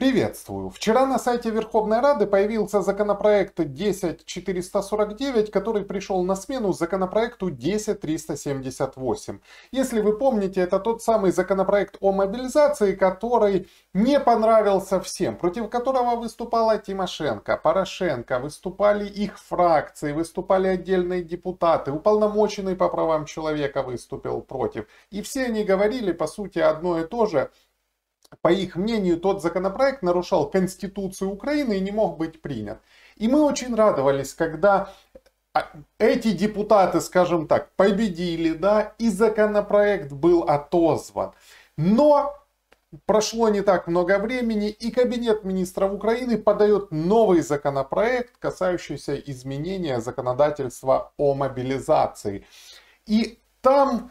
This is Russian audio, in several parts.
Приветствую. Вчера на сайте Верховной Рады появился законопроект 10449, который пришел на смену законопроекту 10378. Если вы помните, это тот самый законопроект о мобилизации, который не понравился всем, против которого выступала Тимошенко, Порошенко, выступали их фракции, выступали отдельные депутаты, уполномоченный по правам человека выступил против. И все они говорили, по сути, одно и то же – по их мнению, тот законопроект нарушал Конституцию Украины и не мог быть принят. И мы очень радовались, когда а, эти депутаты, скажем так, победили, да, и законопроект был отозван. Но прошло не так много времени, и Кабинет министров Украины подает новый законопроект, касающийся изменения законодательства о мобилизации. И там...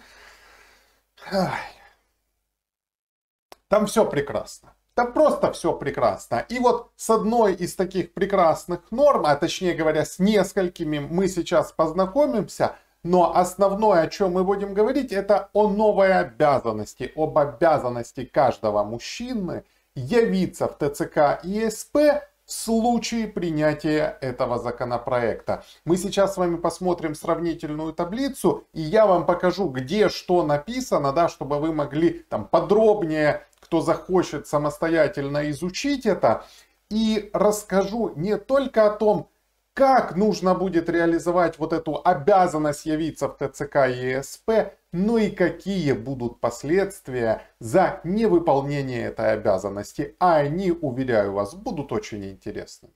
Там все прекрасно. Там просто все прекрасно. И вот с одной из таких прекрасных норм, а точнее говоря, с несколькими мы сейчас познакомимся – но основное, о чем мы будем говорить, это о новой обязанности, об обязанности каждого мужчины явиться в ТЦК и СП в случае принятия этого законопроекта. Мы сейчас с вами посмотрим сравнительную таблицу, и я вам покажу, где что написано, да, чтобы вы могли там подробнее, кто захочет, самостоятельно изучить это. И расскажу не только о том, как нужно будет реализовать вот эту обязанность явиться в ТЦК и ЕСП, но ну и какие будут последствия за невыполнение этой обязанности, а они, уверяю вас, будут очень интересными.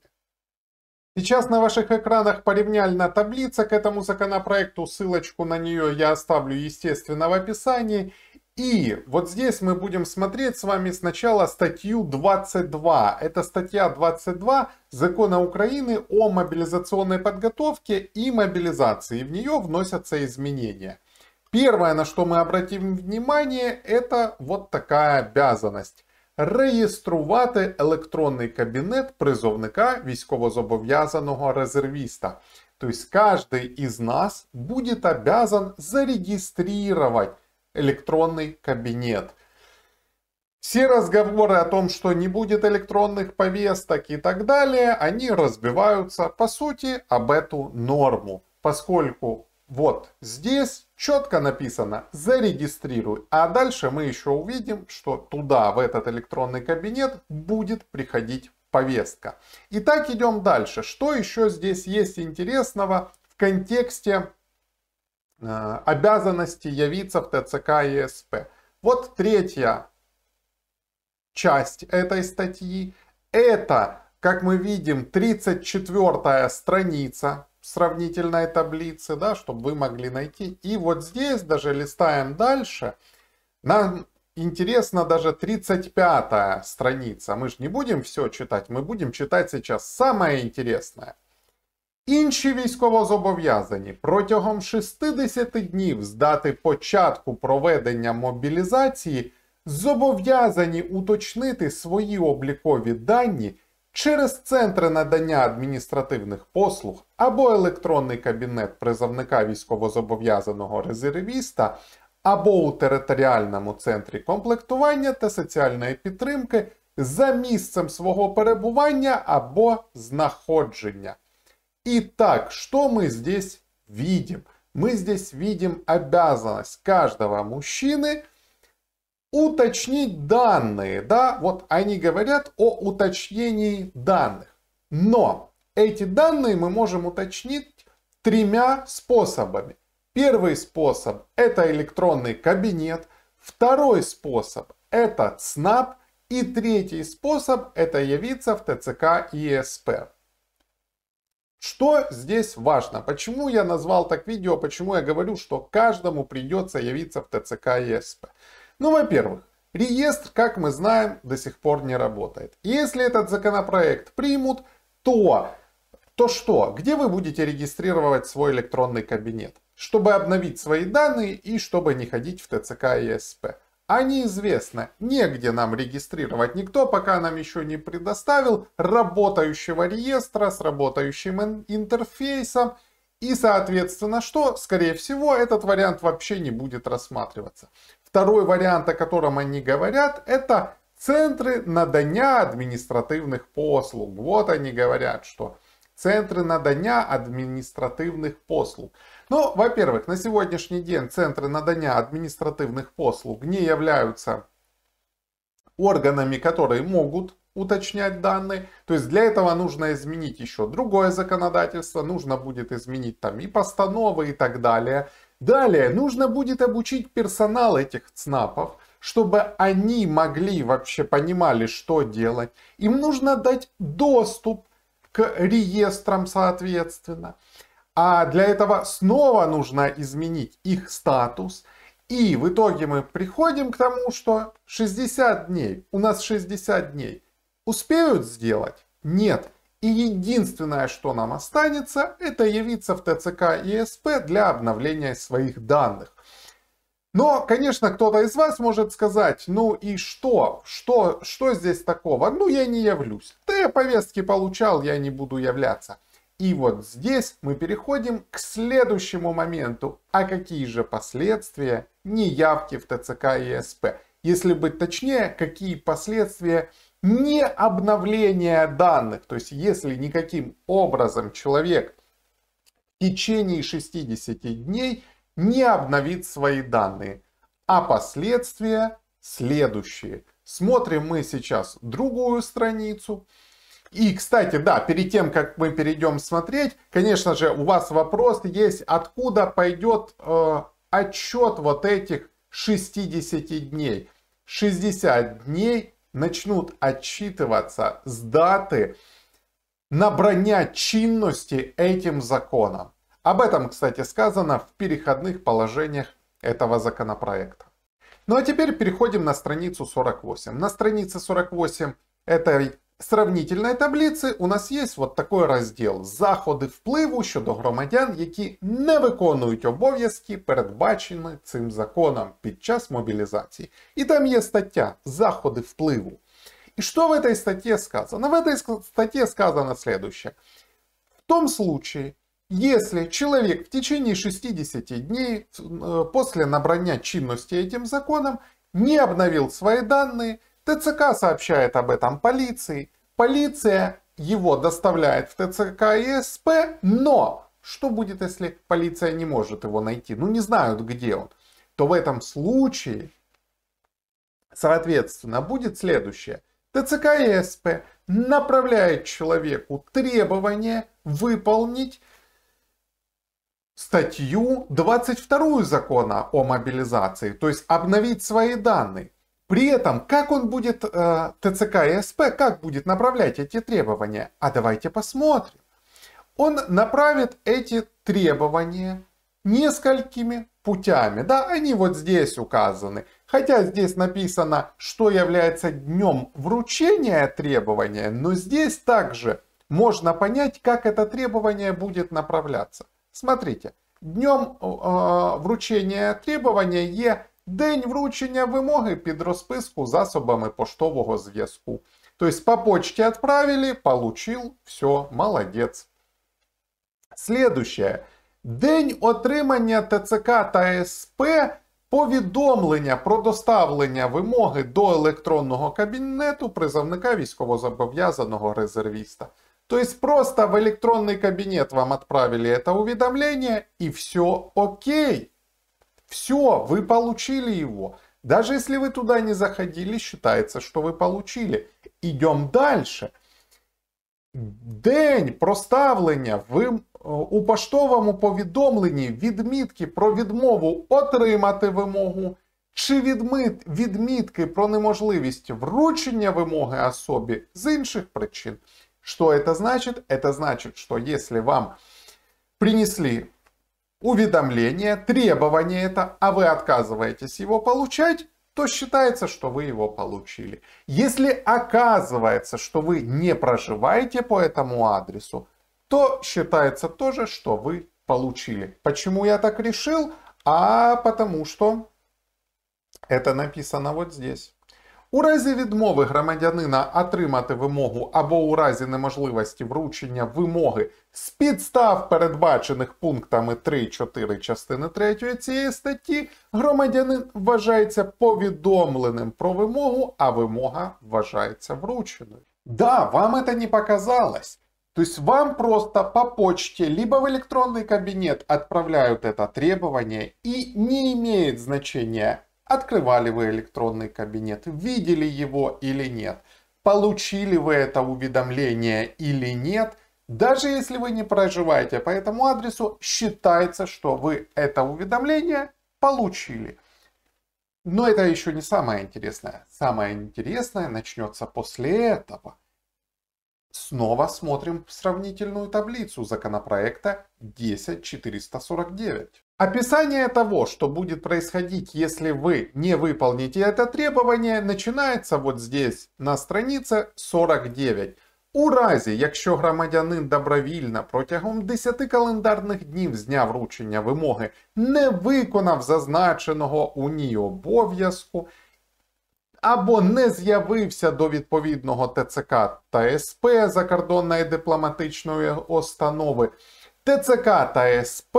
Сейчас на ваших экранах поревняльна таблица к этому законопроекту, ссылочку на нее я оставлю, естественно, в описании. И вот здесь мы будем смотреть с вами сначала статью 22. Это статья 22 Закона Украины о мобилизационной подготовке и мобилизации. В нее вносятся изменения. Первое, на что мы обратим внимание, это вот такая обязанность. Реєструвати електронний кабінет призовника військовозобов'язаного резервиста. То есть каждый из нас будет обязан зарегистрировать электронный кабинет. Все разговоры о том, что не будет электронных повесток и так далее, они разбиваются по сути об эту норму, поскольку вот здесь четко написано «зарегистрируй», а дальше мы еще увидим, что туда, в этот электронный кабинет, будет приходить повестка. Итак, идем дальше. Что еще здесь есть интересного в контексте э, обязанности явиться в ТЦК и СП? Вот третья часть этой статьи. Это, как мы видим, 34 страница сравнительной таблицы, да, чтобы вы могли найти. И вот здесь даже листаем дальше. Нам интересна даже 35-я страница. Мы же не будем все читать, мы будем читать сейчас самое интересное. Інші військовозобов'язані протягом 60 днів з дати початку проведення мобілізації зобов'язані уточнити свої облікові дані Через центри надання адміністративних послуг або електронний кабінет призовника військовозобов'язаного резервіста, або у територіальному центрі комплектування та соціальної підтримки за місцем свого перебування або знаходження. І так, що ми здесь видим? Ми здесь видим обязанность каждого мужчини. уточнить данные, да, вот они говорят о уточнении данных. Но эти данные мы можем уточнить тремя способами. Первый способ – это электронный кабинет. Второй способ – это ЦНАП. И третий способ – это явиться в ТЦК ИСП. Что здесь важно? Почему я назвал так видео? Почему я говорю, что каждому придется явиться в ТЦК ИСП? Ну, во-первых, реестр, как мы знаем, до сих пор не работает. Если этот законопроект примут, то то что? Где вы будете регистрировать свой электронный кабинет? Чтобы обновить свои данные и чтобы не ходить в ТЦК и СП. А неизвестно, негде нам регистрировать никто, пока нам еще не предоставил работающего реестра с работающим интерфейсом. И, соответственно, что, скорее всего, этот вариант вообще не будет рассматриваться. Второй вариант, о котором они говорят, это центры надання административных послуг. Вот они говорят, что центры надання административных послуг. Ну, во-первых, на сегодняшний день центры надания административных послуг не являются органами, которые могут уточнять данные. То есть для этого нужно изменить еще другое законодательство, нужно будет изменить там и постановы и так далее. Далее нужно будет обучить персонал этих ЦНАПов, чтобы они могли вообще понимали, что делать. Им нужно дать доступ к реестрам соответственно. А для этого снова нужно изменить их статус. И в итоге мы приходим к тому, что 60 дней, у нас 60 дней. Успеют сделать? Нет, и единственное, что нам останется, это явиться в ТЦК и для обновления своих данных. Но, конечно, кто-то из вас может сказать, ну и что? Что, что здесь такого? Ну, я не явлюсь. Да повестки получал, я не буду являться. И вот здесь мы переходим к следующему моменту. А какие же последствия неявки в ТЦК и СП? Если быть точнее, какие последствия не обновление данных. То есть, если никаким образом человек в течение 60 дней не обновит свои данные. А последствия следующие. Смотрим мы сейчас другую страницу. И, кстати, да, перед тем, как мы перейдем смотреть, конечно же, у вас вопрос есть, откуда пойдет э, отчет вот этих 60 дней. 60 дней начнут отчитываться с даты набрания чинности этим законом. Об этом, кстати, сказано в переходных положениях этого законопроекта. Ну а теперь переходим на страницу 48. На странице 48 этой сравнительної таблиці у нас є от такий розділ заходи впливу щодо громадян, які не виконують обов'язки, передбачені цим законом під час мобілізації. І там є стаття Заходи впливу. И что в этой статье сказано? В этой статье сказано следующее. В том случае, если человек в течение 60 дней э, после набрания чинности этим законом не обновил свои данные, ТЦК сообщает об этом полиции. Полиция его доставляет в ТЦК и СП, но что будет, если полиция не может его найти? Ну, не знают, где он. То в этом случае, соответственно, будет следующее. ТЦК и СП направляет человеку требование выполнить статью 22 закона о мобилизации, то есть обновить свои данные. При этом, как он будет, э, ТЦК и СП, как будет направлять эти требования? А давайте посмотрим. Он направит эти требования несколькими путями. Да, они вот здесь указаны. Хотя здесь написано, что является днем вручения требования, но здесь также можно понять, как это требование будет направляться. Смотрите, днем э, вручения требования Е День вручення вимоги під розписку засобами поштового зв'язку. Тобто, по почті отправили, получил, все, молодець. Следующее. День отримання ТЦК та СП повідомлення про доставлення вимоги до електронного кабінету призовника військовозобов'язаного резервіста. Тобто, просто в електронний кабінет вам отправили это уведомление і все окей. Все, вы получили его. Даже если вы туда не заходили, считается, что вы получили. Идем дальше. День проставлення ви э, у поштовому повідомленні відмітки про відмову отримати вимогу чи відмітки про неможливість вручення вимоги особі з інших причин. Що это значить? Это значит, что если вам принесли уведомление, требование это, а вы отказываетесь его получать, то считается, что вы его получили. Если оказывается, что вы не проживаете по этому адресу, то считается тоже, что вы получили. Почему я так решил? А потому что это написано вот здесь. У разі відмови громадянина отримати вимогу або у разі неможливості вручення вимоги з підстав, передбачених пунктами 3-4 частини 3 цієї статті, громадянин вважається повідомленим про вимогу, а вимога вважається врученою. Да, вам это не показалось. То есть вам просто по почте, либо в электронный кабинет отправляют это требование, и не имеет значения, Открывали вы электронный кабинет, видели его или нет, получили вы это уведомление или нет, даже если вы не проживаете по этому адресу, считается, что вы это уведомление получили. Но это еще не самое интересное. Самое интересное начнется после этого. Снова смотрим сравнительную таблицу законопроекта 10449. Описание того, что будет происходить, если вы не выполните это требование, начинається вот здесь, на странице 49. У разі, якщо громадянин добровільно протягом 10 календарних днів з дня вручення вимоги не виконав зазначеного у ній обов'язку, або не з'явився до відповідного ТЦК та СП закордонної дипломатичної установи, ТЦК та СП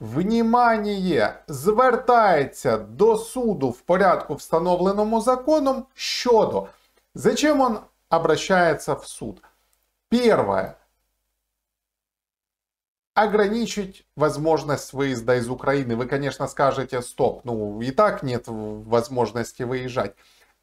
Внімання звертається до суду в порядку, встановленому законом щодо. Зачем он обращается в суд? Первое. ограничить возможность выезда из Украины. Вы, конечно, скажете, стоп, ну и так нет возможности выезжать.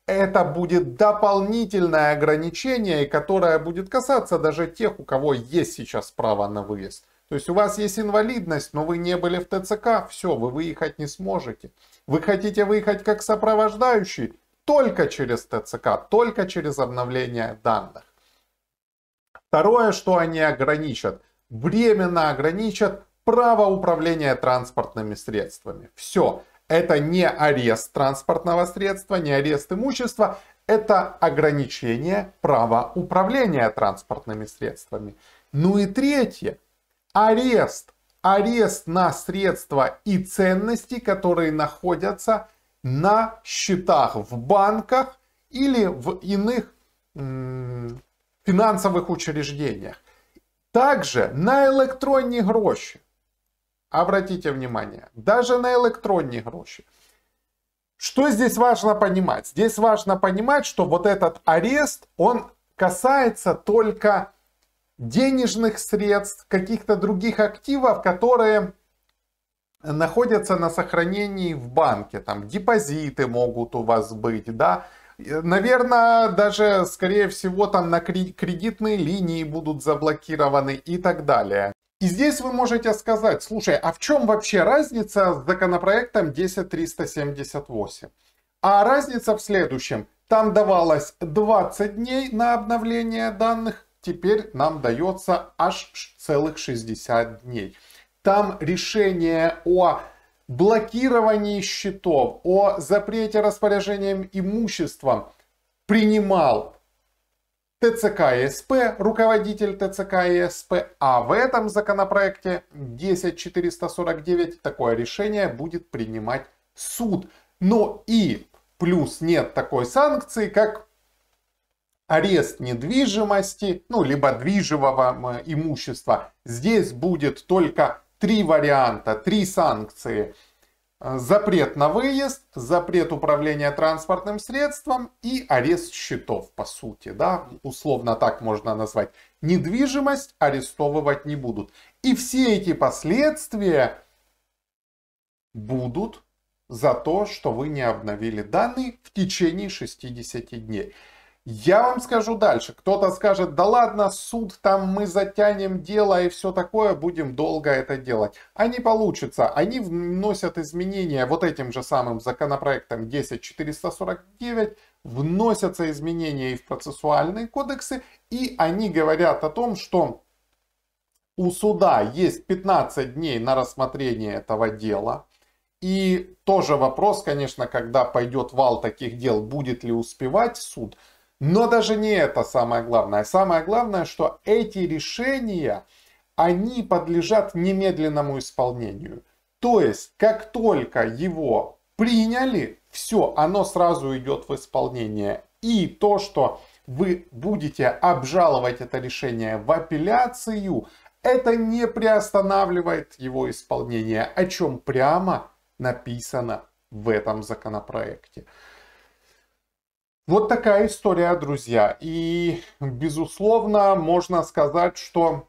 Это будет дополнительное ограничение, которое будет касаться даже тех, у кого есть сейчас право на выезд. То есть у вас есть инвалидность, но вы не были в ТЦК, все, вы выехать не сможете. Вы хотите выехать как сопровождающий только через ТЦК, только через обновление данных. Второе, что они ограничат, временно ограничат право управления транспортными средствами. Все, это не арест транспортного средства, не арест имущества, это ограничение права управления транспортными средствами. Ну и третье, арест. Арест на средства и ценности, которые находятся на счетах в банках или в иных финансовых учреждениях. Также на электронные гроші. Обратите внимание, даже на электронные гроши. Что здесь важно понимать? Здесь важно понимать, что вот этот арест, он касается только денежных средств, каких-то других активов, которые находятся на сохранении в банке. Там депозиты могут у вас быть, да. Наверное, даже, скорее всего, там на кредитные линии будут заблокированы и так далее. И здесь вы можете сказать, слушай, а в чем вообще разница с законопроектом 10378? А разница в следующем. Там давалось 20 дней на обновление данных, теперь нам дается аж целых 60 дней. Там решение о блокировании счетов, о запрете распоряжением имуществом принимал ТЦК СП, руководитель ТЦК СП, а в этом законопроекте 10449 такое решение будет принимать суд. Но и плюс нет такой санкции, как арест недвижимости, ну, либо движимого имущества. Здесь будет только три варианта, три санкции. Э, запрет на выезд, запрет управления транспортным средством и арест счетов, по сути, да, условно так можно назвать. Недвижимость арестовывать не будут. И все эти последствия будут за то, что вы не обновили данные в течение 60 дней. Я вам скажу дальше. Кто-то скажет, да ладно, суд, там мы затянем дело и все такое, будем долго это делать. Они а получатся. Они вносят изменения вот этим же самым законопроектом 10449, вносятся изменения и в процессуальные кодексы, и они говорят о том, что у суда есть 15 дней на рассмотрение этого дела. И тоже вопрос, конечно, когда пойдет вал таких дел, будет ли успевать суд – но даже не это самое главное. Самое главное, что эти решения, они подлежат немедленному исполнению. То есть, как только его приняли, все, оно сразу идет в исполнение. И то, что вы будете обжаловать это решение в апелляцию, это не приостанавливает его исполнение, о чем прямо написано в этом законопроекте. Вот такая история, друзья. И, безусловно, можно сказать, что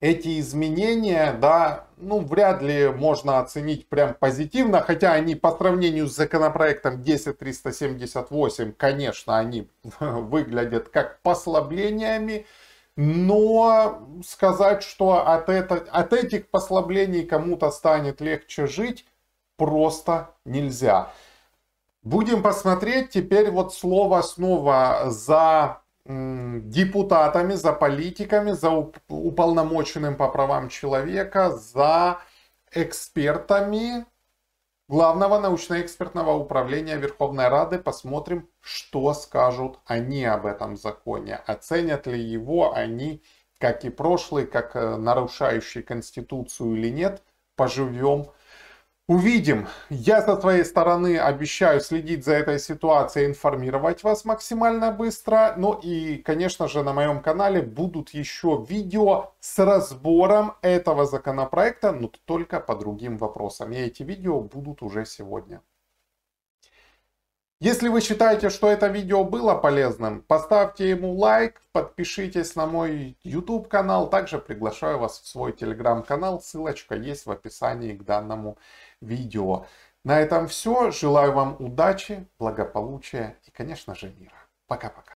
эти изменения, да, ну, вряд ли можно оценить прям позитивно, хотя они по сравнению с законопроектом 10378, конечно, они выглядят как послаблениями, но сказать, что от, это, от этих послаблений кому-то станет легче жить, просто нельзя. Будем посмотреть теперь вот слово снова за депутатами, за политиками, за уполномоченным по правам человека, за экспертами Главного научно-экспертного управления Верховной Рады. Посмотрим, что скажут они об этом законе. Оценят ли его они, как и прошлый, как э, нарушающий Конституцию или нет. Поживем, Увидим. Я со своей стороны обещаю следить за этой ситуацией, информировать вас максимально быстро. Ну и, конечно же, на моем канале будут еще видео с разбором этого законопроекта, но только по другим вопросам. И эти видео будут уже сегодня. Если вы считаете, что это видео было полезным, поставьте ему лайк, подпишитесь на мой YouTube канал, также приглашаю вас в свой телеграм-канал, ссылочка есть в описании к данному видео видео. На этом все. Желаю вам удачи, благополучия и, конечно же, мира. Пока-пока.